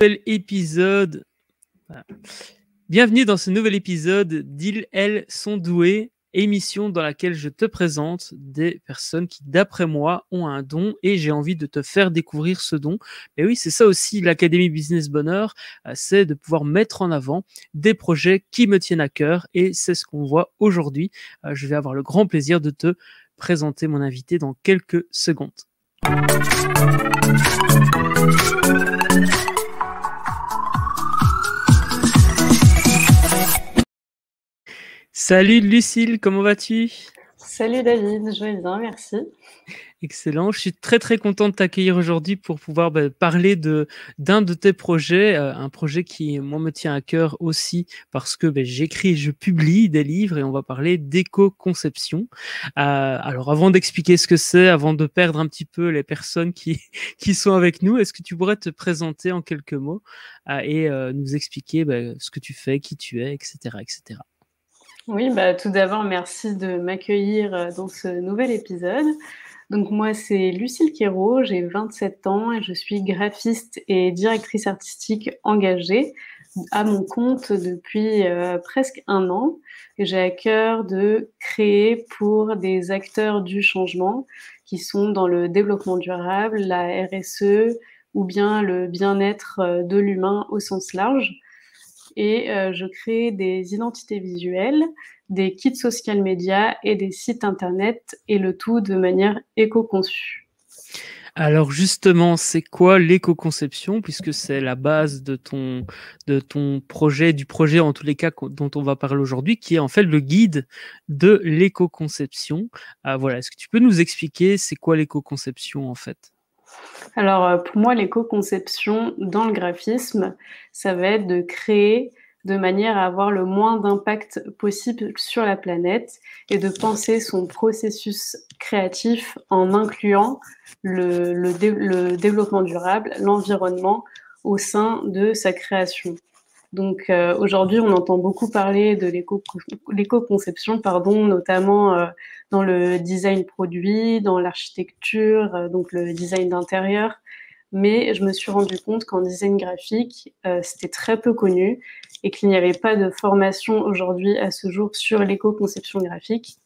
nouvel épisode. Bienvenue dans ce nouvel épisode d'IL elles sont doués, émission dans laquelle je te présente des personnes qui, d'après moi, ont un don et j'ai envie de te faire découvrir ce don. Et oui, c'est ça aussi l'Académie Business Bonheur, euh, c'est de pouvoir mettre en avant des projets qui me tiennent à cœur et c'est ce qu'on voit aujourd'hui. Euh, je vais avoir le grand plaisir de te présenter mon invité dans quelques secondes. Salut Lucille, comment vas-tu Salut David, je vais bien, merci. Excellent, je suis très très content de t'accueillir aujourd'hui pour pouvoir bah, parler d'un de tes projets, euh, un projet qui moi me tient à cœur aussi parce que bah, j'écris et je publie des livres et on va parler d'éco-conception. Euh, alors avant d'expliquer ce que c'est, avant de perdre un petit peu les personnes qui qui sont avec nous, est-ce que tu pourrais te présenter en quelques mots euh, et nous expliquer bah, ce que tu fais, qui tu es, etc., etc. Oui, bah, tout d'abord, merci de m'accueillir euh, dans ce nouvel épisode. Donc moi, c'est Lucille Quérault, j'ai 27 ans et je suis graphiste et directrice artistique engagée à mon compte depuis euh, presque un an. J'ai à cœur de créer pour des acteurs du changement qui sont dans le développement durable, la RSE ou bien le bien-être euh, de l'humain au sens large et euh, je crée des identités visuelles, des kits social media et des sites internet et le tout de manière éco-conçue. Alors justement, c'est quoi l'éco-conception puisque c'est la base de ton, de ton projet, du projet en tous les cas dont on va parler aujourd'hui, qui est en fait le guide de l'éco-conception. Ah, voilà, est-ce que tu peux nous expliquer c'est quoi l'éco-conception en fait alors, euh, pour moi, l'éco-conception dans le graphisme, ça va être de créer de manière à avoir le moins d'impact possible sur la planète et de penser son processus créatif en incluant le, le développement durable, l'environnement au sein de sa création. Donc euh, aujourd'hui, on entend beaucoup parler de l'éco-conception, pardon, notamment euh, dans le design produit, dans l'architecture, euh, donc le design d'intérieur. Mais je me suis rendu compte qu'en design graphique, c'était très peu connu et qu'il n'y avait pas de formation aujourd'hui à ce jour sur l'éco-conception graphique.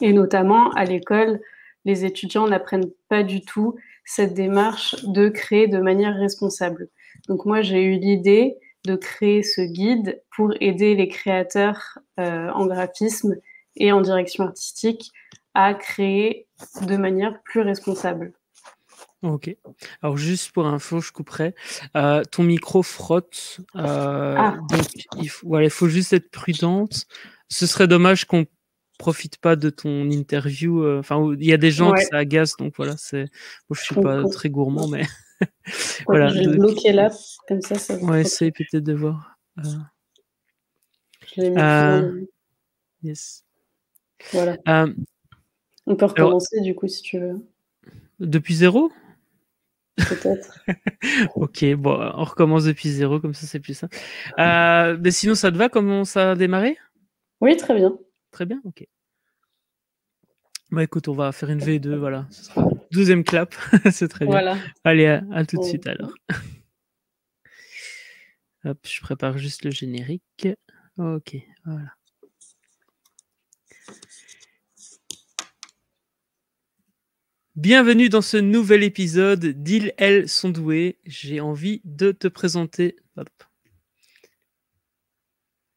Et notamment à l'école, les étudiants n'apprennent pas du tout cette démarche de créer de manière responsable. Donc moi, j'ai eu l'idée de créer ce guide pour aider les créateurs euh, en graphisme et en direction artistique à créer de manière plus responsable. Ok. Alors juste pour info, je couperai. Euh, ton micro frotte, euh, ah. il faut, voilà, faut, juste être prudente. Ce serait dommage qu'on profite pas de ton interview. Enfin, il y a des gens qui que ça agace, donc voilà. C'est, je suis pas très gourmand, mais. voilà. Je vais là, comme ça, ça va. On va essayer peut-être de voir. Euh, euh, yes. Voilà. Euh, on peut recommencer du coup si tu veux. Depuis zéro Peut-être. ok, bon, on recommence depuis zéro, comme ça c'est plus simple. mais sinon, ça te va comment ça a démarré Oui, très bien. Très bien, ok. Bah écoute, on va faire une V2, voilà. sera... Douzième clap, c'est très bien. Allez, à, tout de oh. suite alors. Hop, je prépare juste le générique. Ok, voilà. Bienvenue dans ce nouvel épisode d'Île, elles sont douées. J'ai envie de te présenter. Hop.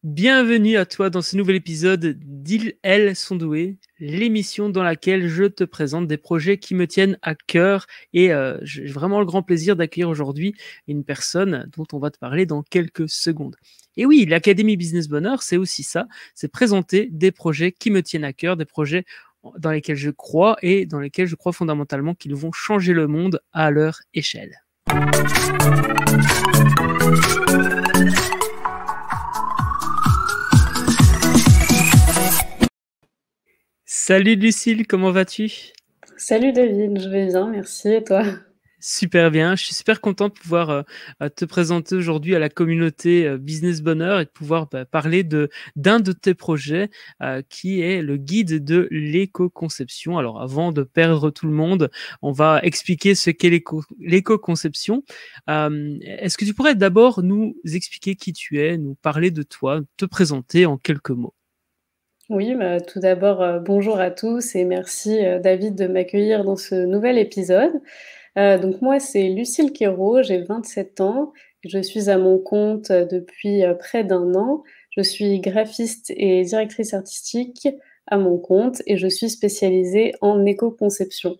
Bienvenue à toi dans ce nouvel épisode d'Il elles sont l'émission dans laquelle je te présente des projets qui me tiennent à cœur et euh, j'ai vraiment le grand plaisir d'accueillir aujourd'hui une personne dont on va te parler dans quelques secondes. Et oui, l'Académie Business Bonheur, c'est aussi ça, c'est présenter des projets qui me tiennent à cœur, des projets dans lesquels je crois et dans lesquels je crois fondamentalement qu'ils vont changer le monde à leur échelle. Salut Lucille, comment vas-tu Salut David, je vais bien, merci. Et toi Super bien, je suis super content de pouvoir euh, euh, te présenter aujourd'hui à la communauté euh, Business Bonheur et de pouvoir bah, parler d'un de tes projets qui est le guide de l'éco-conception. Alors avant de perdre tout le monde, on va expliquer ce qu'est l'éco-conception. Est-ce que tu pourrais d'abord nous expliquer qui tu es, nous parler de toi, te présenter en quelques mots oui, bah, tout d'abord, euh, bonjour à tous et merci euh, David de m'accueillir dans ce nouvel épisode. Euh, donc moi, c'est Lucille Quérault, j'ai 27 ans, je suis à mon compte depuis près d'un an, je suis graphiste et directrice artistique à mon compte et je suis spécialisée en éco-conception.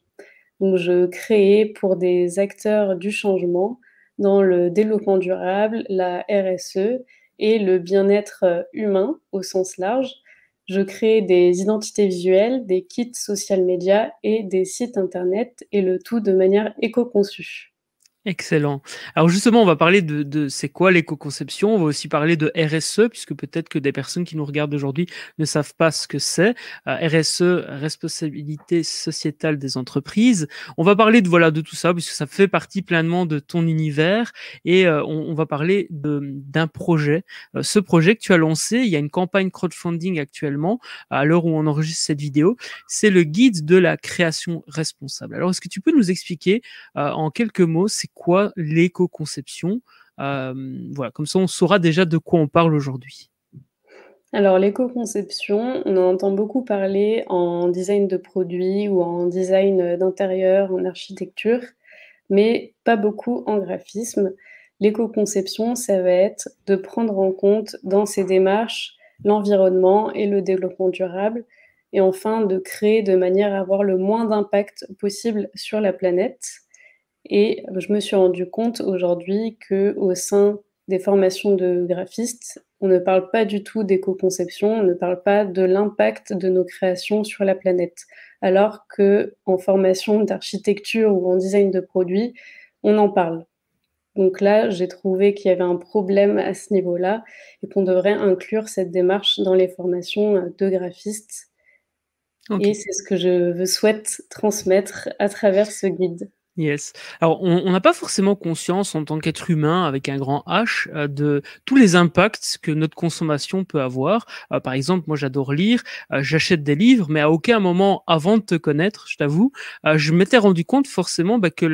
Donc je crée pour des acteurs du changement dans le développement durable, la RSE et le bien-être humain au sens large je crée des identités visuelles, des kits social media et des sites internet et le tout de manière éco-conçue. Excellent. Alors justement, on va parler de, de c'est quoi l'éco-conception. On va aussi parler de RSE, puisque peut-être que des personnes qui nous regardent aujourd'hui ne savent pas ce que c'est. Euh, RSE, responsabilité sociétale des entreprises. On va parler de voilà de tout ça, puisque ça fait partie pleinement de ton univers. Et euh, on, va parler d'un projet. Euh, ce projet que tu as lancé, il y a une campagne crowdfunding actuellement, à l'heure où on enregistre cette vidéo. C'est le guide de la création responsable. Alors est-ce que tu peux nous expliquer en quelques mots c'est quoi l'éco-conception. Euh, voilà, comme ça, on saura déjà de quoi on parle aujourd'hui. Alors l'éco-conception, on entend beaucoup parler en design de produits ou en design d'intérieur, en architecture, mais pas beaucoup en graphisme. L'éco-conception, ça va être de prendre en compte dans ses démarches l'environnement et le développement durable, et enfin de créer de manière à avoir le moins d'impact possible sur la planète. Et je me suis rendu compte aujourd'hui que au sein des formations de graphistes, on ne parle pas du tout d'éco-conception, on ne parle pas de l'impact de nos créations sur la planète, alors que en formation d'architecture ou en design de produits, on en parle. Donc là, j'ai trouvé qu'il y avait un problème à ce niveau-là et qu'on devrait inclure cette démarche dans les formations de graphistes. Et c'est ce que je souhaite transmettre à travers ce guide. Yes. Alors, on n'a pas forcément conscience en tant qu'être humain avec un grand H euh, de tous les impacts que notre consommation peut avoir. Euh, par exemple, moi, j'adore lire, euh, j'achète des livres, mais à aucun moment avant de te connaître, je t'avoue, je m'étais rendu compte forcément bah, que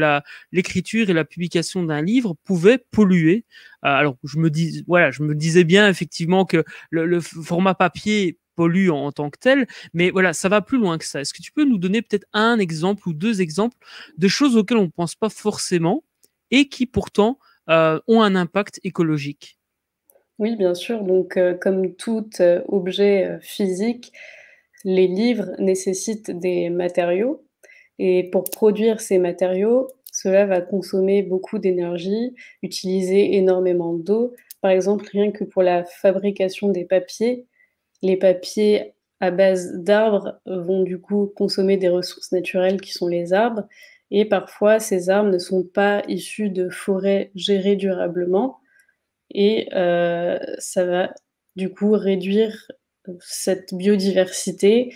l'écriture et la publication d'un livre pouvaient polluer. alors, je me dis, voilà, je me disais bien effectivement que le format papier pollue en, tant que tel, mais voilà, ça va plus loin que ça. Est-ce que tu peux nous donner peut-être un exemple ou deux exemples de choses auxquelles on ne pense pas forcément et qui pourtant euh, ont un impact écologique Oui, bien sûr. Donc, euh, comme tout euh, objet physique, les livres nécessitent des matériaux. Et pour produire ces matériaux, cela va consommer beaucoup d'énergie, utiliser énormément d'eau. Par exemple, rien que pour la fabrication des papiers, les papiers à base d'arbres vont du coup consommer des ressources naturelles qui sont les arbres. Et parfois, ces arbres ne sont pas issus de forêts gérées durablement. Et euh, ça va du coup réduire cette biodiversité.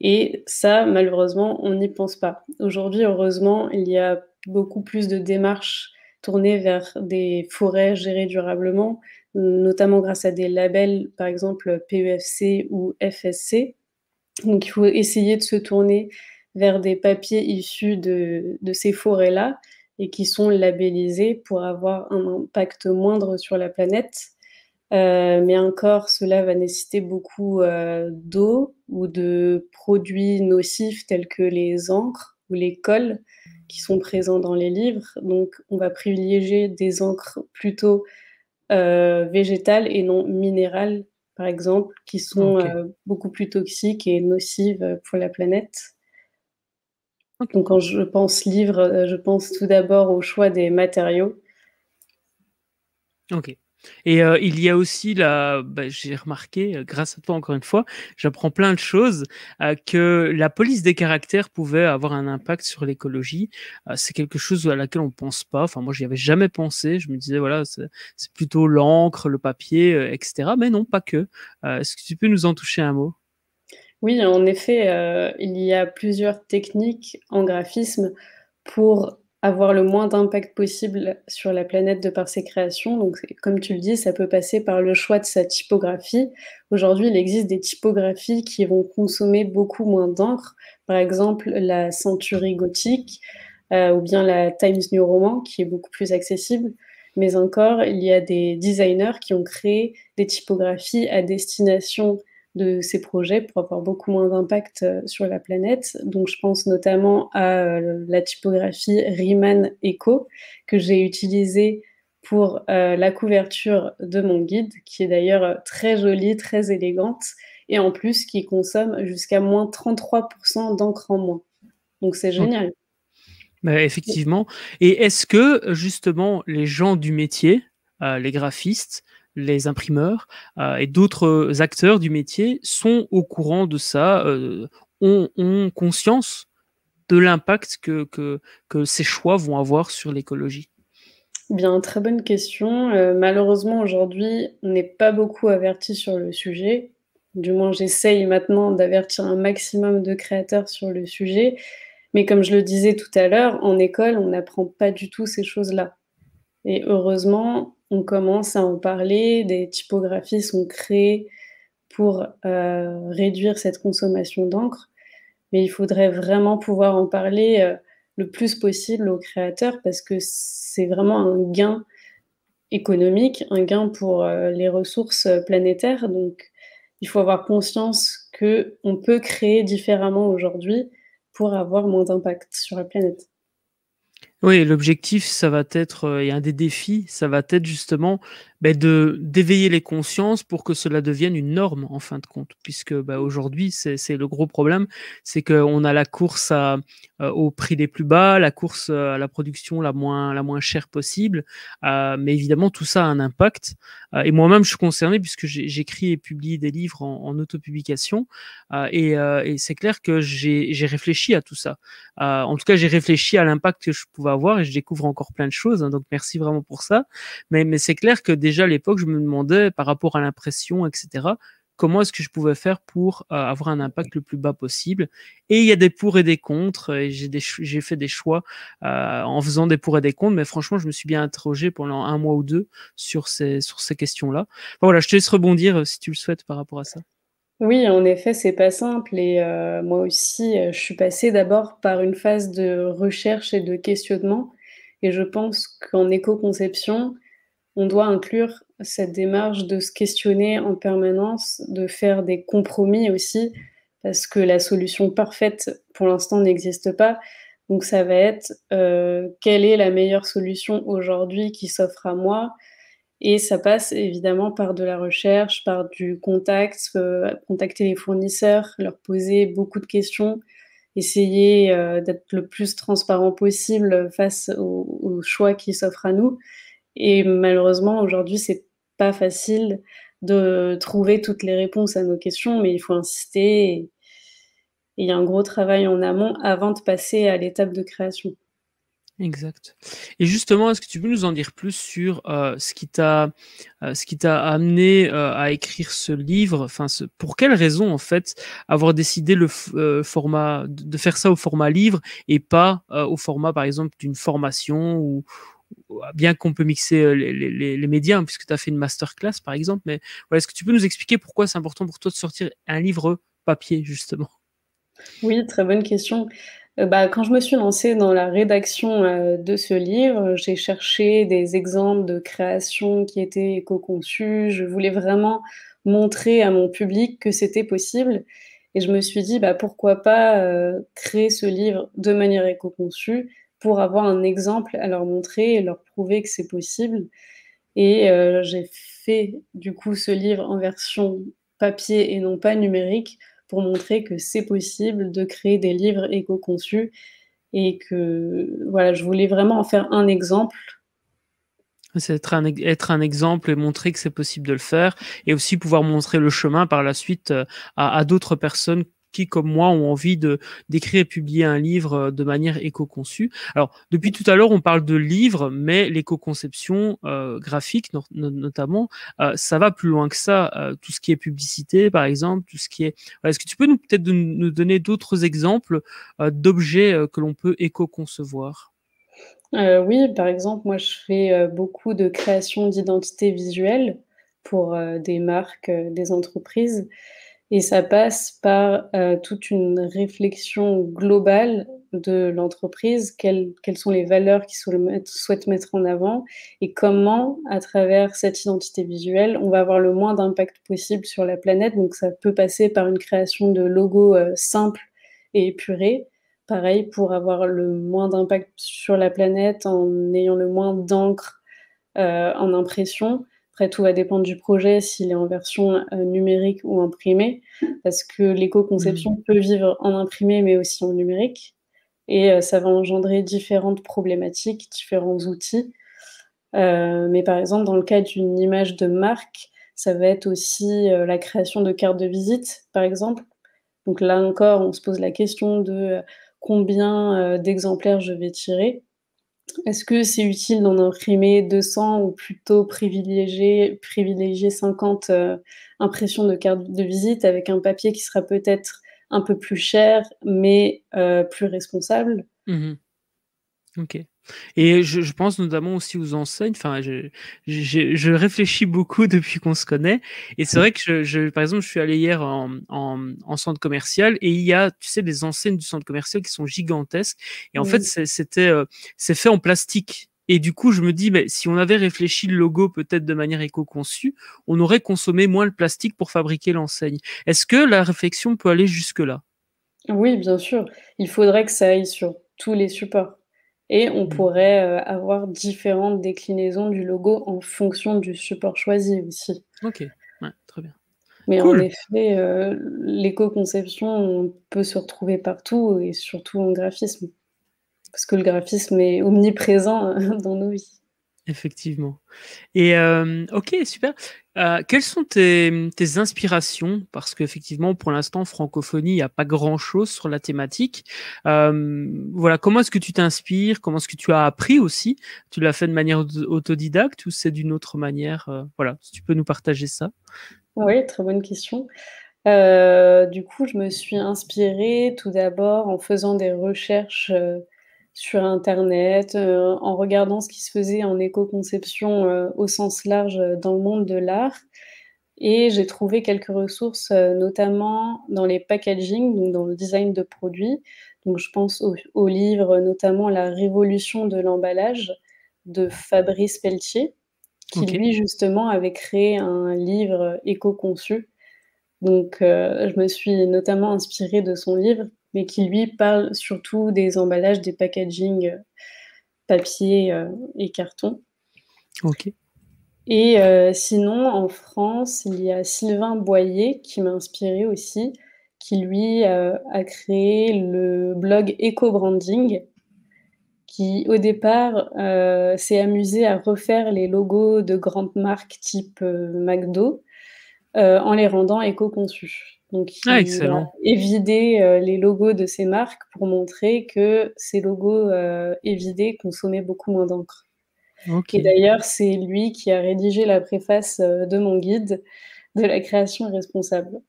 Et ça, malheureusement, on n'y pense pas. Aujourd'hui, heureusement, il y a beaucoup plus de démarches tournées vers des forêts gérées durablement, notamment grâce à des labels, par exemple PEFC ou FSC. Donc il faut essayer de se tourner vers des papiers issus de, ces forêts-là et qui sont labellisés pour avoir un impact moindre sur la planète. Euh, mais encore, cela va nécessiter beaucoup euh, d'eau ou de produits nocifs tels que les encres ou les cols qui sont présents dans les livres. Donc, on va privilégier des encres plutôt euh, végétales et non minérales, par exemple, qui sont euh, beaucoup plus toxiques et nocives euh, pour la planète. Donc quand je pense livre, je pense tout d'abord au choix des matériaux. Ok. Et euh, il y a aussi la, bah, j'ai remarqué, euh, grâce à toi encore une fois, j'apprends plein de choses, euh, que la police des caractères pouvait avoir un impact sur l'écologie. c'est quelque chose à laquelle on pense pas. Enfin, moi, j'y avais jamais pensé. Je me disais, voilà, c'est plutôt l'encre, le papier, etc. Mais non, pas que. Est-ce que tu peux nous en toucher un mot Oui, en effet, il y a plusieurs techniques en graphisme pour avoir le moins d'impact possible sur la planète de par ses créations. Donc, comme tu le dis, ça peut passer par le choix de sa typographie. Aujourd'hui, il existe des typographies qui vont consommer beaucoup moins d'encre. Par exemple, la Century gothique euh, ou bien la Times New Roman, qui est beaucoup plus accessible. Mais encore, il y a des designers qui ont créé des typographies à destination de ces projets pour avoir beaucoup moins d'impact euh, sur la planète. Donc, je pense notamment à euh, la typographie Riemann Eco que j'ai utilisée pour euh, la couverture de mon guide, qui est d'ailleurs très jolie, très élégante, et en plus qui consomme jusqu'à moins 33% d'encre en moins. Donc, c'est génial. Bah, effectivement. Et est-ce que justement les gens du métier, les graphistes, les imprimeurs euh, et d'autres acteurs du métier sont au courant de ça, euh, ont, conscience de l'impact que, que, ces choix vont avoir sur l'écologie Bien, très bonne question. Euh, malheureusement, aujourd'hui, on n'est pas beaucoup averti sur le sujet. Du moins, j'essaye maintenant d'avertir un maximum de créateurs sur le sujet. Mais comme je le disais tout à l'heure, en école, on n'apprend pas du tout ces choses-là. Et heureusement, on commence à en parler, des typographies sont créées pour euh, réduire cette consommation d'encre, mais il faudrait vraiment pouvoir en parler euh, le plus possible aux créateurs parce que c'est vraiment un gain économique, un gain pour euh, les ressources planétaires. Donc, il faut avoir conscience que on peut créer différemment aujourd'hui pour avoir moins d'impact sur la planète. Oui, l'objectif, ça va être, euh, et un des défis, ça va être justement bah, de d'éveiller les consciences pour que cela devienne une norme en fin de compte, puisque bah, mmh. aujourd'hui c'est le gros problème, c'est qu'on a la course à, euh, au prix des plus bas, la course euh, à la production la moins la moins chère possible, euh, mais évidemment tout ça a un impact. Euh, et moi-même je suis concerné puisque j'écris et publie des livres en, en autopublication, et, et c'est clair que j'ai réfléchi à tout ça. en tout cas j'ai réfléchi à l'impact que je pouvais avoir et je découvre encore plein de choses, hein, donc merci vraiment pour ça. Mais mais c'est clair que déjà à l'époque, je me demandais par rapport à l'impression, etc., comment est-ce que je pouvais faire pour euh, avoir un impact le plus bas possible. Et il y a des pour et des contre, et j'ai fait des choix euh, en faisant des pour et des contre, mais franchement, je me suis bien interrogé pendant un mois ou deux sur ces, questions-là. voilà, je te laisse rebondir euh, si tu le souhaites par rapport à ça. Oui, en effet, c'est pas simple. Et moi aussi, je suis passée d'abord par une phase de recherche et de questionnement. Et je pense qu'en éco-conception, on doit inclure cette démarche de se questionner en permanence, de faire des compromis aussi, parce que la solution parfaite pour l'instant n'existe pas. Donc ça va être euh, quelle est la meilleure solution aujourd'hui qui s'offre à moi. Et ça passe évidemment par de la recherche, par du contact, euh, contacter les fournisseurs, leur poser beaucoup de questions, essayer euh, d'être le plus transparent possible face aux au choix qui s'offrent à nous. Et malheureusement, aujourd'hui, c'est pas facile de trouver toutes les réponses à nos questions, mais il faut insister. il y a un gros travail en amont avant de passer à l'étape de création. Exact. Et justement, est-ce que tu peux nous en dire plus sur euh, ce qui t'a euh, ce qui t'a amené euh, à écrire ce livre Enfin, pour quelles raisons en fait avoir décidé le format de faire ça au format livre et pas au format par exemple d'une formation ou, bien qu'on peut mixer euh, les, médias, hein, puisque tu as fait une masterclass par exemple, mais est-ce que tu peux nous expliquer pourquoi c'est important pour toi de sortir un livre papier justement Oui, très bonne question. Euh, bah, quand je me suis lancée dans la rédaction euh, de ce livre, j'ai cherché des exemples de créations qui étaient éco-conçues. Je voulais vraiment montrer à mon public que c'était possible. Et je me suis dit, bah, pourquoi pas créer ce livre de manière éco-conçue pour avoir un exemple à leur montrer et leur prouver que c'est possible. Et euh, j'ai fait du coup ce livre en version papier et non pas numérique pour montrer que c'est possible de créer des livres éco-conçus et que voilà, je voulais vraiment en faire un exemple c'est être un, exemple et montrer que c'est possible de le faire et aussi pouvoir montrer le chemin par la suite euh, à d'autres personnes qui, comme moi, ont envie de d'écrire et publier un livre euh, de manière éco-conçue. Alors, depuis tout à l'heure, on parle de livres, mais l'éco-conception euh, graphique, notamment, euh, ça va plus loin que ça. tout ce qui est publicité, par exemple, tout ce qui est. Est-ce que tu peux nous peut-être nous donner d'autres exemples d'objets que l'on peut éco-concevoir Oui, par exemple, moi, je fais beaucoup de création d'identité visuelle pour des marques, des entreprises. Et ça passe par euh, toute une réflexion globale de l'entreprise, quelles, sont les valeurs qu'ils souhaitent mettre en avant et comment, à travers cette identité visuelle, on va avoir le moins d'impact possible sur la planète. Donc ça peut passer par une création de logos euh, simple simples et épurés. Pareil, pour avoir le moins d'impact sur la planète en ayant le moins d'encre euh, en impression. Après, tout va dépendre du projet, s'il est en version euh, numérique ou imprimée, parce que l'éco-conception mm. peut vivre en imprimé, mais aussi en numérique. Et euh, ça va engendrer différentes problématiques, différents outils. Euh, mais par exemple, dans le cas d'une image de marque, ça va être aussi la création de cartes de visite, par exemple. Donc là encore, on se pose la question de combien d'exemplaires je vais tirer. Est-ce que c'est utile d'en imprimer 200 ou plutôt privilégier, privilégier 50 euh, impressions de carte de visite avec un papier qui sera peut-être un peu plus cher, mais euh, plus responsable mmh Ok. Et je, pense notamment aussi aux enseignes. Enfin, je, réfléchis beaucoup depuis qu'on se connaît. Et c'est vrai que, je, par exemple, je suis allé hier en, centre commercial et il y a, tu sais, des enseignes du centre commercial qui sont gigantesques. Et en fait, c'était, euh, c'est fait en plastique. Et du coup, je me dis, mais si on avait réfléchi le logo peut-être de manière éco-conçue, on aurait consommé moins le plastique pour fabriquer l'enseigne. Est-ce que la réflexion peut aller jusque-là Oui, bien sûr. Il faudrait que ça aille sur tous les supports. Et on mm. pourrait euh, avoir différentes déclinaisons du logo en fonction du support choisi aussi. Ok, très bien. Mais en effet, euh, l'éco-conception, on peut se retrouver partout et surtout en graphisme. Parce que le graphisme est omniprésent dans nos vies. Effectivement. Et euh, ok, super. Euh, quelles sont tes, inspirations Parce qu'effectivement, pour l'instant, francophonie, il n'y a pas grand-chose sur la thématique. Euh, voilà, comment est-ce que tu t'inspires Comment est-ce que tu as appris aussi Tu l'as fait de manière autodidacte ou c'est d'une autre manière euh, Voilà, si tu peux nous partager ça. Oui, très bonne question. du coup, je me suis inspirée tout d'abord en faisant des recherches sur Internet, euh, en regardant ce qui se faisait en éco-conception euh, au sens large euh, dans le monde de l'art. Et j'ai trouvé quelques ressources, notamment dans les packaging, donc dans le design de produits. Donc je pense au, livre, notamment La révolution de l'emballage de Fabrice Pelletier, qui lui justement avait créé un livre éco-conçu. Donc je me suis notamment inspirée de son livre mais qui lui parle surtout des emballages, des packaging euh, papier euh, et carton. Et euh, sinon, en France, il y a Sylvain Boyer qui m'a inspiré aussi, qui lui a créé le blog Eco-Branding, qui au départ s'est amusé à refaire les logos de grandes marques type McDo en les rendant éco-conçus. Donc, ah, a euh, les logos de ces marques pour montrer que ces logos euh, évidés consommaient beaucoup moins d'encre. Et d'ailleurs, c'est lui qui a rédigé la préface euh, de mon guide de la création responsable.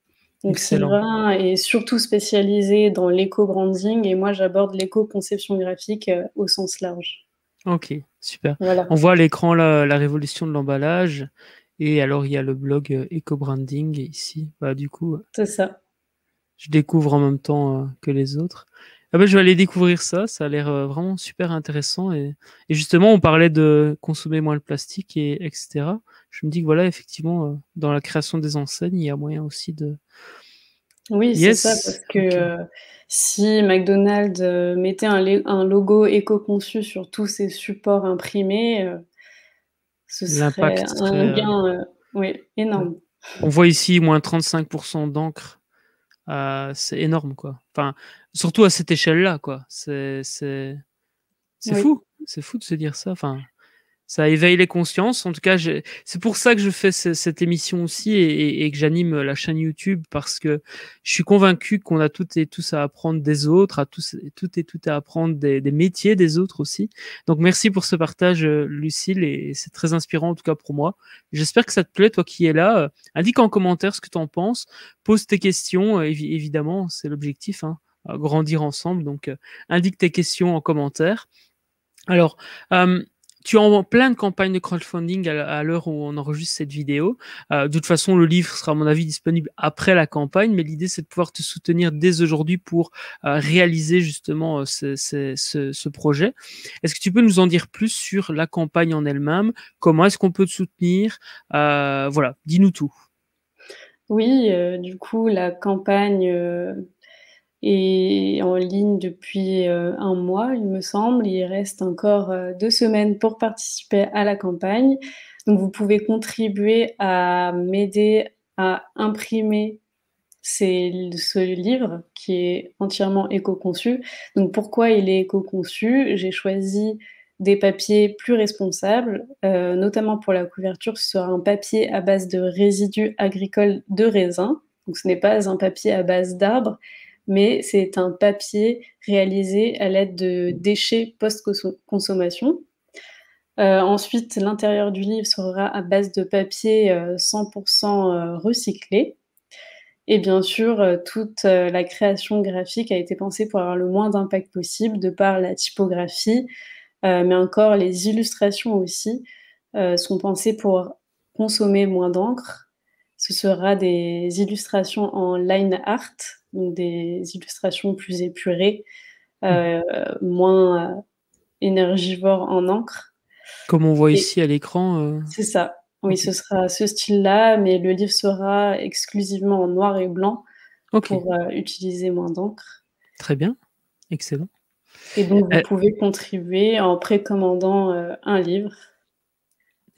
Donc Sylvain est surtout spécialisé dans l'éco-branding et moi j'aborde l'éco-conception graphique au sens large. Ok, super. On voit à l'écran la, révolution de l'emballage et alors, il y a le blog éco-branding euh, ici. Bah, du coup, euh, c'est ça. Je découvre en même temps euh, que les autres. Ah ben je vais aller découvrir ça. Ça a l'air vraiment super intéressant. Et, justement, on parlait de consommer moins le plastique, et, etc. Je me dis que voilà, effectivement, dans la création des enseignes, il y a moyen aussi de, oui, c'est ça, parce que si McDonald's mettait un, logo éco-conçu sur tous ses supports imprimés, ce un euh, gain euh, énorme. On voit ici moins 35% d'encre. Euh, c'est énorme, quoi. Enfin, surtout à cette échelle-là, quoi. C'est, c'est, fou. C'est fou de se dire ça. Enfin, ça éveille les consciences. En tout cas, c'est pour ça que je fais cette émission aussi et, que j'anime la chaîne YouTube parce que je suis convaincu qu'on a tout et tous à apprendre des autres, à tous et toutes et toutes à apprendre des, métiers des autres aussi. Donc merci pour ce partage, Lucille, et c'est très inspirant en tout cas pour moi. J'espère que ça te plaît, toi qui es là. Indique en commentaire ce que tu en penses, pose tes questions, euh, évidemment, c'est l'objectif, hein, grandir ensemble. Donc euh, indique tes questions en commentaire. Alors, euh, tu as plein de campagnes de crowdfunding à l'heure où on enregistre cette vidéo. Euh, de toute façon, le livre sera, à mon avis, disponible après la campagne, mais l'idée, c'est de pouvoir te soutenir dès aujourd'hui pour euh, réaliser justement euh, ce, projet. Est-ce que tu peux nous en dire plus sur la campagne en elle-même Comment est-ce qu'on peut te soutenir Voilà, dis-nous tout. Oui, du coup, la campagne et en ligne depuis euh, un mois, il me semble. Il reste encore euh, deux semaines pour participer à la campagne. Donc vous pouvez contribuer à m'aider à imprimer ce livre qui est entièrement éco-conçu. Donc pourquoi il est éco-conçu J'ai choisi des papiers plus responsables, euh, notamment pour la couverture, ce sera un papier à base de résidus agricoles de raisin. Donc ce n'est pas un papier à base d'arbres, mais c'est un papier réalisé à l'aide de déchets post-consommation. Euh, ensuite, l'intérieur du livre sera à base de papier 100% euh, euh, recyclé. Et bien sûr, toute la création graphique a été pensée pour avoir le moins d'impact possible de par la typographie, mais encore les illustrations aussi sont pensées pour consommer moins d'encre ce sera des illustrations en line art, donc des illustrations plus épurées, mm. euh, moins euh, énergivores en encre. Comme on voit ici à l'écran. Euh. C'est ça. Oui, ce sera ce style-là, mais le livre sera exclusivement en noir et blanc pour utiliser moins d'encre. Très bien, excellent. Et donc, vous pouvez contribuer en précommandant un livre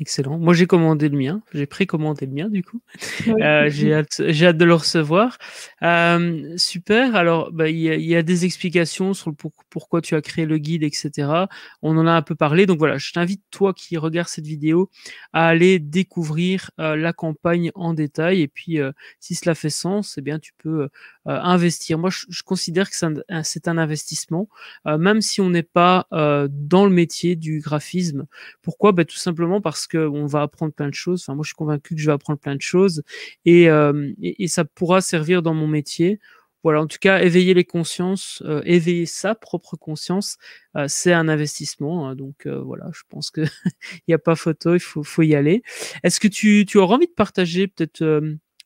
Excellent. Moi, j'ai commandé le mien. J'ai pré-commandé le mien, du coup. Euh, j'ai hâte, de le recevoir. Euh, super. Alors, bah, il bah, y, a des explications sur le pourquoi tu as créé le guide, etc. On en a un peu parlé. Donc voilà, je t'invite, toi qui regardes cette vidéo, à aller découvrir euh, la campagne en détail. Et puis, si cela fait sens, eh bien, tu peux investir. Moi, je, considère que c'est un, investissement, même si on n'est pas dans le métier du graphisme. Pourquoi bah, Tout simplement parce que on va apprendre plein de choses. Enfin, moi, je suis convaincu que je vais apprendre plein de choses euh, et, ça pourra servir dans mon métier. Voilà, en tout cas, éveiller les consciences, euh, éveiller sa propre conscience, euh, c'est un investissement. Hein. donc voilà, je pense il n'y a pas photo, il faut, y aller. Est-ce que tu, tu auras envie de partager peut-être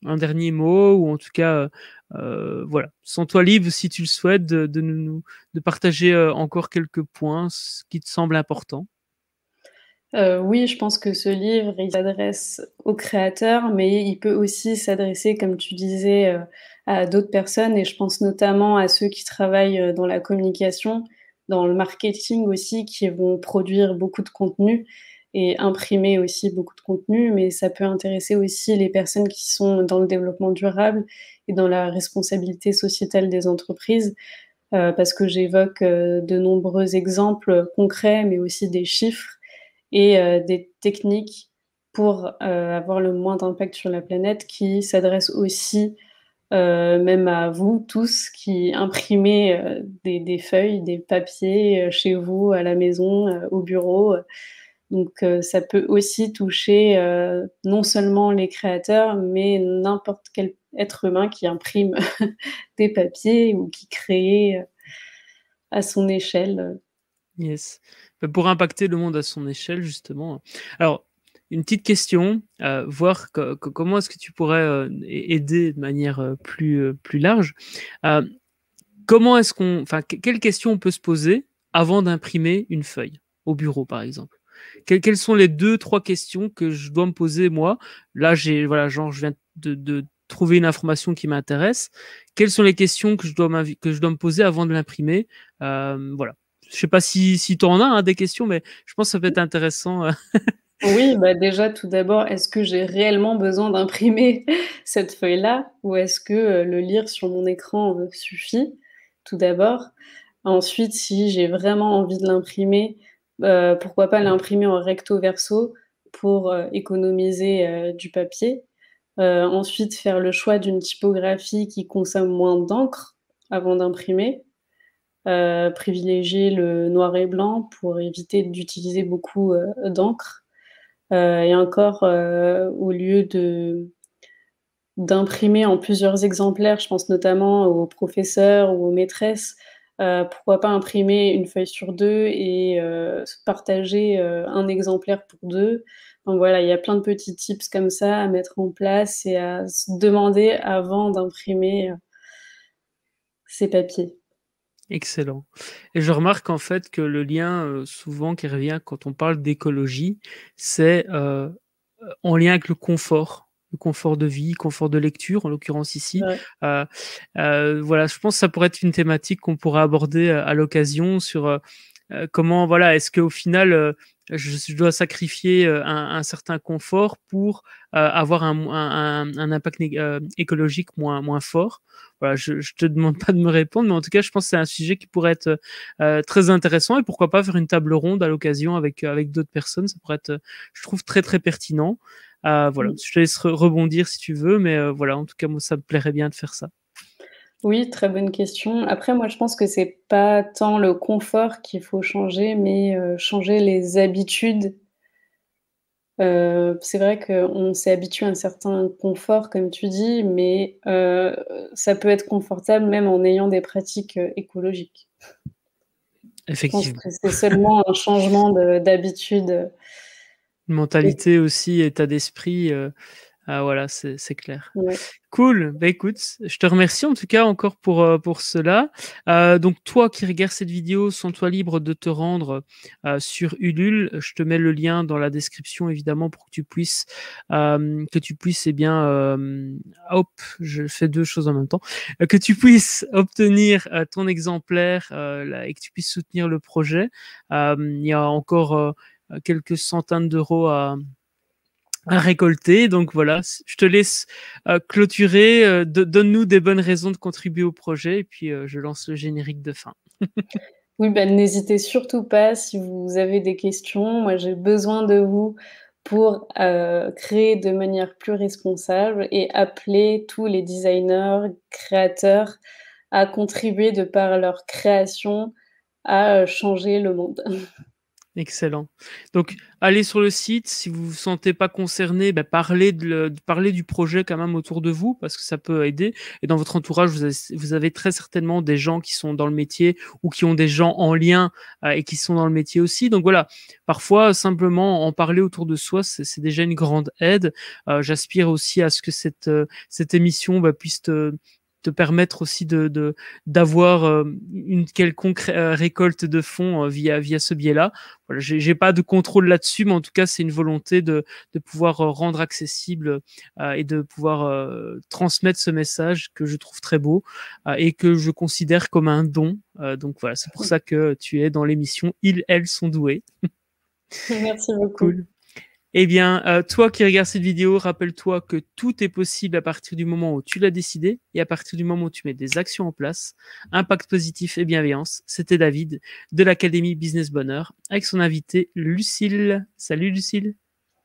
un dernier mot ou en tout cas, voilà, Sans toi libre si tu le souhaites de, de, nous, de partager encore quelques points qui te semblent importants. Euh, oui, je pense que ce livre, il s'adresse aux créateurs, mais il peut aussi s'adresser, comme tu disais, euh, à d'autres personnes. Et je pense notamment à ceux qui travaillent euh, dans la communication, dans le marketing aussi, qui vont produire beaucoup de contenu et imprimer aussi beaucoup de contenu. Mais ça peut intéresser aussi les personnes qui sont dans le développement durable et dans la responsabilité sociétale des entreprises. parce que j'évoque de nombreux exemples concrets, mais aussi des chiffres et euh, des techniques pour euh, avoir le moins d'impact sur la planète qui s'adressent aussi euh, même à vous tous qui imprimez des, feuilles, des papiers chez vous, à la maison, au bureau. Donc ça peut aussi toucher non seulement les créateurs, mais n'importe quel être humain qui imprime des papiers ou qui crée à son échelle. Yes. Euh, pour impacter le monde à son échelle, justement. Alors, une petite question, euh, voir comment est-ce que tu pourrais euh, aider de manière plus, plus large. comment est-ce qu'on, enfin, quelles questions on peut se poser avant d'imprimer une feuille au bureau, par exemple Quelles sont les deux, trois questions que je dois me poser moi Là, j'ai, voilà, genre, je viens de, de trouver une information qui m'intéresse. Quelles sont les questions que je dois, que je dois me poser avant de l'imprimer Voilà je sais pas si, tu en as hein, des questions, mais je pense que ça peut être intéressant. Euh. oui, bah déjà, tout d'abord, est-ce que j'ai réellement besoin d'imprimer cette feuille-là ou est-ce que euh, le lire sur mon écran euh, suffit, tout d'abord Ensuite, si j'ai vraiment envie de l'imprimer, pourquoi pas l'imprimer en recto verso pour économiser du papier. ensuite, faire le choix d'une typographie qui consomme moins d'encre avant d'imprimer. Euh, privilégier le noir et blanc pour éviter d'utiliser beaucoup euh, d'encre. Euh, et encore, au lieu de d'imprimer en plusieurs exemplaires, je pense notamment aux professeurs ou aux maîtresses, pourquoi pas imprimer une feuille sur deux et partager un exemplaire pour deux. Donc voilà, il y a plein de petits tips comme ça à mettre en place et à se demander avant d'imprimer ces papiers. Excellent. Et je remarque en fait que le lien euh, souvent qui revient quand on parle d'écologie, c'est euh, euh, en lien avec le confort, le confort de vie, confort de lecture en l'occurrence ici. voilà, je pense que ça pourrait être une thématique qu'on pourrait aborder à l'occasion sur comment, voilà, est-ce qu'au final je, je, dois sacrifier euh, un, un certain confort pour euh, avoir un, un, un impact euh, écologique moins, moins fort. Voilà, je ne te demande pas de me répondre, mais en tout cas, je pense que c'est un sujet qui pourrait être très intéressant et pourquoi pas faire une table ronde à l'occasion avec, avec d'autres personnes. Ça pourrait être, je trouve, très très pertinent. voilà, mmh. je te laisse rebondir si tu veux, mais voilà, en tout cas, moi, ça me plairait bien de faire ça. Oui, très bonne question. Après, moi, je pense que c'est pas tant le confort qu'il faut changer, mais euh, changer les habitudes. Euh, c'est vrai qu'on s'est habitué à un certain confort, comme tu dis, mais euh, ça peut être confortable même en ayant des pratiques écologiques. Effectivement. C'est seulement un changement d'habitude. Mentalité aussi, état d'esprit. Ah voilà, c'est clair. Cool. Bah écoute, je te remercie en tout cas encore pour, euh, pour cela. Euh, donc toi qui regarde cette vidéo, sens-toi libre de te rendre euh, sur Ulule. Je te mets le lien dans la description évidemment pour que tu puisses que tu puisses eh bien hop, je fais deux choses en même temps, que tu puisses obtenir ton exemplaire là, et que tu puisses soutenir le projet. il y a encore quelques centaines d'euros à à récolter. Donc voilà, je te laisse euh, clôturer. Euh, donne-nous des bonnes raisons de contribuer au projet et puis euh, je lance le générique de fin. oui, ben, n'hésitez surtout pas si vous avez des questions. Moi, j'ai besoin de vous pour créer de manière plus responsable et appeler tous les designers, créateurs à contribuer de par leur création à changer le monde. Excellent. Donc, allez sur le site. Si vous vous sentez pas concerné, bah, parlez, de parler du projet quand même autour de vous parce que ça peut aider. Et dans votre entourage, vous avez, très certainement des gens qui sont dans le métier ou qui ont des gens en lien euh, et qui sont dans le métier aussi. Donc voilà, parfois simplement en parler autour de soi, c'est déjà une grande aide. Euh, j'aspire aussi à ce que cette, euh, cette émission bah, puisse te, de permettre aussi de d'avoir euh, une quelconque euh, récolte de fonds euh, via via ce biais-là. Voilà, j'ai pas de contrôle là-dessus, mais en tout cas, c'est une volonté de, pouvoir rendre accessible et de pouvoir transmettre ce message que je trouve très beau et que je considère comme un don. donc voilà, c'est pour ça que tu es dans l'émission Ils, elles sont doués. Merci beaucoup. Eh bien, euh, toi qui regardes cette vidéo, rappelle-toi que tout est possible à partir du moment où tu l'as décidé et à partir du moment où tu mets des actions en place. Impact positif et bienveillance. C'était David de l'Académie Business Bonheur avec son invité Lucille. Salut Lucille.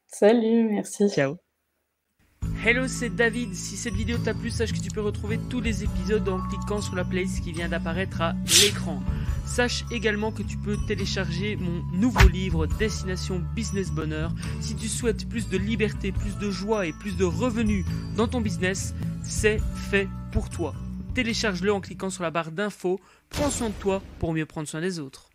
Salut, merci. Ciao. Hello, c'est David. Si cette vidéo t'a plu, sache que tu peux retrouver tous les épisodes en cliquant sur la playlist qui vient d'apparaître à l'écran. Sache également que tu peux télécharger mon nouveau livre Destination Business Bonheur. Si tu souhaites plus de liberté, plus de joie et plus de revenus dans ton business, c'est fait pour toi. Télécharge-le en cliquant sur la barre d'infos. Prends soin de toi pour mieux prendre soin des autres.